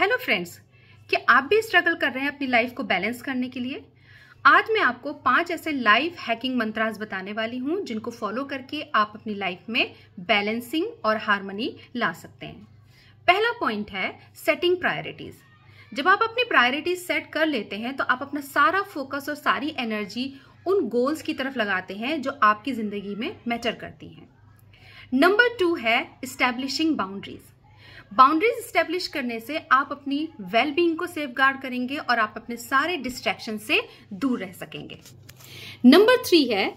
hello friends क्या आप भी स्ट्रगल कर रहे हैं अपनी लाइफ को बैलेंस करने के लिए आज मैं आपको पांच ऐसे लाइफ हैकिंग मंत्रास बताने वाली हूं जिनको फॉलो करके आप अपनी लाइफ में बैलेंसिंग और हारमोनी ला सकते हैं पहला पॉइंट है सेटिंग प्रायोरिटीज़ जब आप अपनी प्रायोरिटीज सेट कर लेते हैं तो आप अपना सारा फोकस और सारी एनर्जी उन गोल्स की तरफ लगाते हैं जो आपकी ज़िंदगी में मैटर करती हैं नंबर टू है इस्टेब्लिशिंग बाउंड्रीज़ बाउंड्रीज स्टेब्लिश करने से आप अपनी वेलबींग को सेफ करेंगे और आप अपने सारे डिस्ट्रैक्शन से दूर रह सकेंगे नंबर थ्री है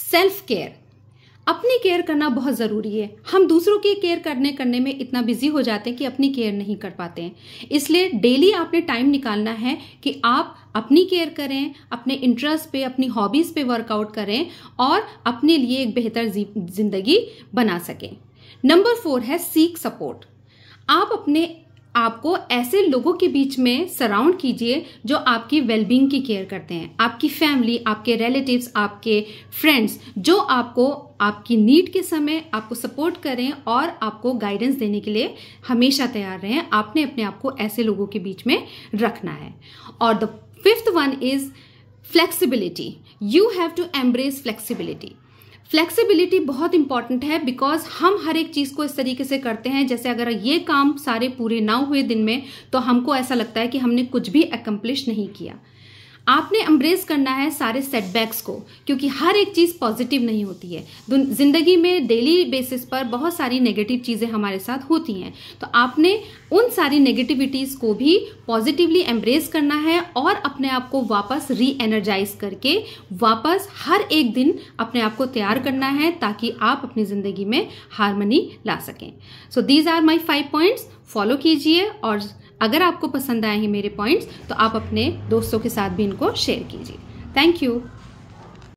सेल्फ केयर अपनी केयर करना बहुत ज़रूरी है हम दूसरों की केयर करने करने में इतना बिजी हो जाते हैं कि अपनी केयर नहीं कर पाते हैं इसलिए डेली आपने टाइम निकालना है कि आप अपनी केयर करें अपने इंटरेस्ट पे अपनी हॉबीज़ पे वर्कआउट करें और अपने लिए एक बेहतर ज़िंदगी बना सकें नंबर फोर है सीख सपोर्ट आप अपने आपको ऐसे लोगों के बीच में सराउंड कीजिए जो आपकी वेलबींग की केयर करते हैं आपकी फैमिली आपके रिलेटिव्स आपके फ्रेंड्स जो आपको आपकी नीड के समय आपको सपोर्ट करें और आपको गाइडेंस देने के लिए हमेशा तैयार रहें आपने अपने आप को ऐसे लोगों के बीच में रखना है और the fifth one is flexibility you have to embrace flexibility flexibility बहुत इंपॉर्टेंट है बिकॉज हम हर एक चीज को इस तरीके से करते हैं जैसे अगर ये काम सारे पूरे ना हुए दिन में तो हमको ऐसा लगता है कि हमने कुछ भी अकम्प्लिश नहीं किया आपने एम्ब्रेस करना है सारे सेटबैक्स को क्योंकि हर एक चीज़ पॉजिटिव नहीं होती है ज़िंदगी में डेली बेसिस पर बहुत सारी नेगेटिव चीज़ें हमारे साथ होती हैं तो आपने उन सारी नेगेटिविटीज़ को भी पॉजिटिवली एम्ब्रेस करना है और अपने आप को वापस री एनर्जाइज करके वापस हर एक दिन अपने आप को तैयार करना है ताकि आप अपनी ज़िंदगी में हारमनी ला सकें so these are my five points follow कीजिए और अगर आपको पसंद आए हैं मेरे पॉइंट्स तो आप अपने दोस्तों के साथ भी इनको शेयर कीजिए थैंक यू